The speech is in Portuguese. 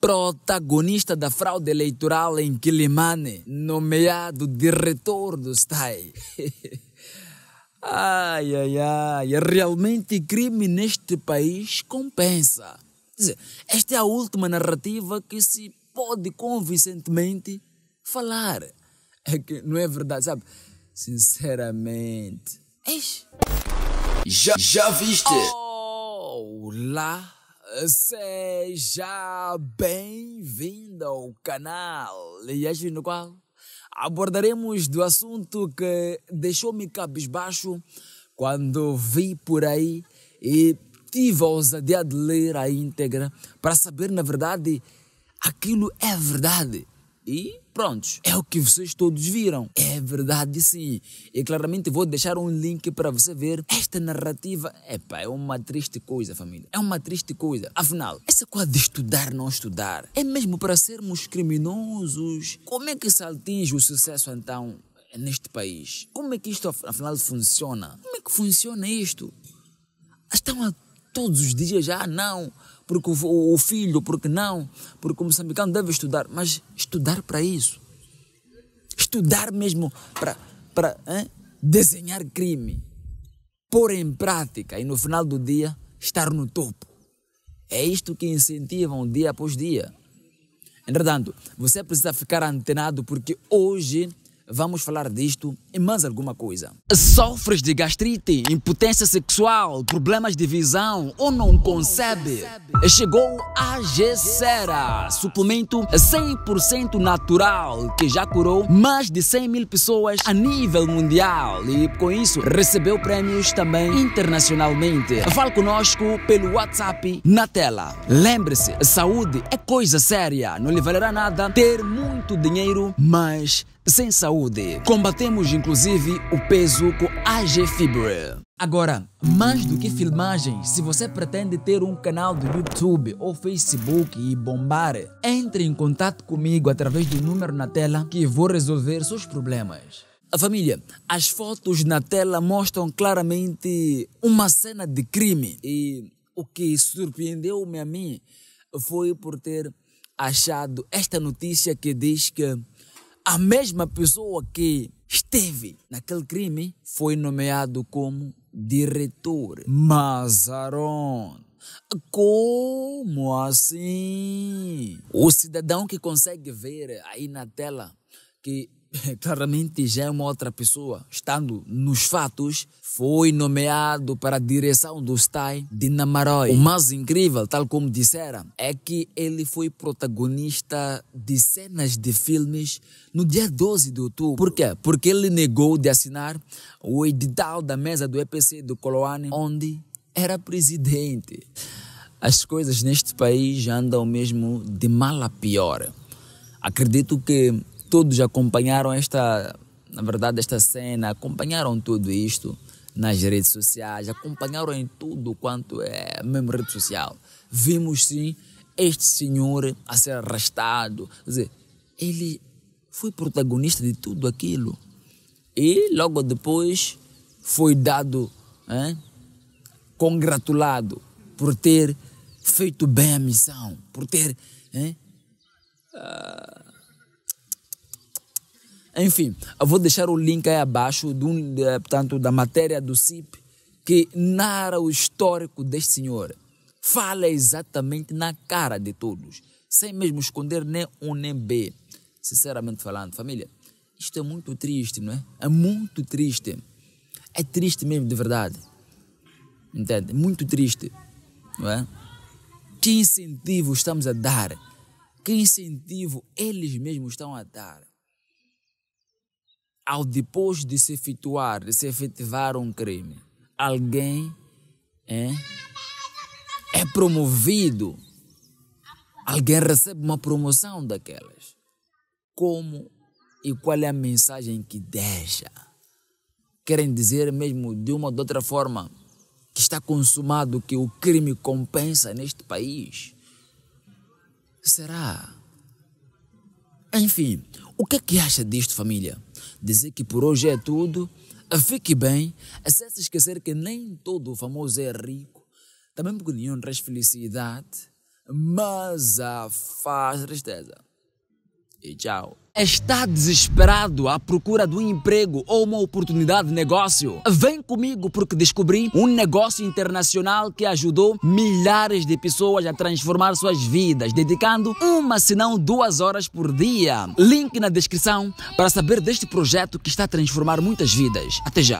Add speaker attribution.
Speaker 1: protagonista da fraude eleitoral em Quilimane, nomeado diretor do STAI. ai, ai, ai, realmente crime neste país compensa. Dizer, esta é a última narrativa que se pode convincentemente falar. É que não é verdade, sabe? Sinceramente. Eish. Já, já viste? Oh, lá Seja bem-vindo ao canal e no qual abordaremos do assunto que deixou-me cabisbaixo quando vi por aí e tive a ousadia de ler a íntegra para saber, na verdade, aquilo é verdade. E prontos, é o que vocês todos viram. É verdade sim. E claramente vou deixar um link para você ver. Esta narrativa, epa, é uma triste coisa, família. É uma triste coisa. Afinal, essa coisa de estudar, não estudar, é mesmo para sermos criminosos? Como é que se atinge o sucesso então neste país? Como é que isto afinal funciona? Como é que funciona isto? Estão a todos os dias, ah, não, porque o, o filho, porque não, porque o moçambicano deve estudar, mas estudar para isso. Estudar mesmo para, para hein? desenhar crime, pôr em prática e no final do dia estar no topo. É isto que incentivam dia após dia. Entretanto, você precisa ficar antenado porque hoje Vamos falar disto e mais alguma coisa. Sofres de gastrite, impotência sexual, problemas de visão ou não concebe? Chegou a Gessera, suplemento 100% natural que já curou mais de 100 mil pessoas a nível mundial e com isso recebeu prêmios também internacionalmente. Fale conosco pelo WhatsApp na tela. Lembre-se, saúde é coisa séria, não lhe valerá nada ter muito dinheiro, mas sem saúde. Combatemos inclusive o peso com AG fibra. Agora, mais do que filmagens, se você pretende ter um canal do YouTube ou Facebook e bombar, entre em contato comigo através do número na tela que vou resolver seus problemas. A família, as fotos na tela mostram claramente uma cena de crime e o que surpreendeu-me a mim foi por ter achado esta notícia que diz que a mesma pessoa que esteve naquele crime foi nomeado como diretor. Mas Aaron, como assim? O cidadão que consegue ver aí na tela que claramente já é uma outra pessoa, estando nos fatos, foi nomeado para a direção do STAI de Namaroy. O mais incrível, tal como disseram, é que ele foi protagonista de cenas de filmes no dia 12 de outubro. Por quê? Porque ele negou de assinar o edital da mesa do EPC do Coloane, onde era presidente. As coisas neste país andam mesmo de mal a pior. Acredito que todos acompanharam esta, na verdade, esta cena, acompanharam tudo isto nas redes sociais, acompanharam em tudo quanto é mesmo rede social. Vimos sim este senhor a ser arrastado. Quer dizer, ele foi protagonista de tudo aquilo. E logo depois foi dado, hein, congratulado por ter feito bem a missão, por ter hein, uh, enfim, eu vou deixar o link aí abaixo do, de, eh, portanto, da matéria do CIP que narra o histórico deste senhor. Fala exatamente na cara de todos, sem mesmo esconder nem um nem B. Sinceramente falando, família, isto é muito triste, não é? É muito triste. É triste mesmo, de verdade. Entende? Muito triste, não é? Que incentivo estamos a dar? Que incentivo eles mesmos estão a dar? ao depois de se efetuar, de se efetivar um crime, alguém é, é promovido, alguém recebe uma promoção daquelas. Como e qual é a mensagem que deixa? Querem dizer mesmo de uma ou de outra forma que está consumado que o crime compensa neste país? Será? Enfim, o que é que acha disto, família? dizer que por hoje é tudo. Ah, fique bem, sem ah, se esquecer que nem todo famoso é rico. Também porque nenhum traz felicidade, mas a faz tristeza e tchau. Está desesperado à procura de um emprego ou uma oportunidade de negócio? Vem comigo porque descobri um negócio internacional que ajudou milhares de pessoas a transformar suas vidas, dedicando uma, se não duas horas por dia. Link na descrição para saber deste projeto que está a transformar muitas vidas. Até já!